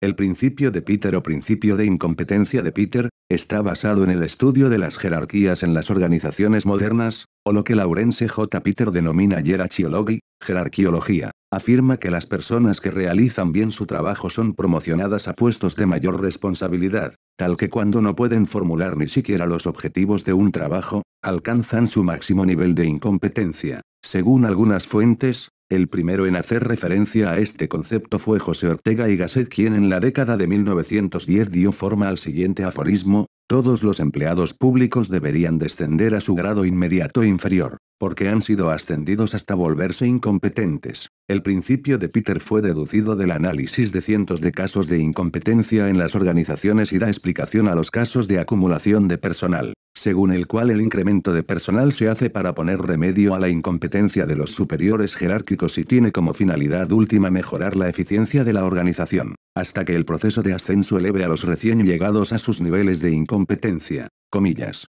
El principio de Peter o principio de incompetencia de Peter, está basado en el estudio de las jerarquías en las organizaciones modernas, o lo que Laurence J. Peter denomina hierarchiology, jerarquiología. Afirma que las personas que realizan bien su trabajo son promocionadas a puestos de mayor responsabilidad, tal que cuando no pueden formular ni siquiera los objetivos de un trabajo, alcanzan su máximo nivel de incompetencia. Según algunas fuentes, el primero en hacer referencia a este concepto fue José Ortega y Gasset quien en la década de 1910 dio forma al siguiente aforismo, todos los empleados públicos deberían descender a su grado inmediato inferior, porque han sido ascendidos hasta volverse incompetentes. El principio de Peter fue deducido del análisis de cientos de casos de incompetencia en las organizaciones y da explicación a los casos de acumulación de personal según el cual el incremento de personal se hace para poner remedio a la incompetencia de los superiores jerárquicos y tiene como finalidad última mejorar la eficiencia de la organización, hasta que el proceso de ascenso eleve a los recién llegados a sus niveles de incompetencia. Comillas.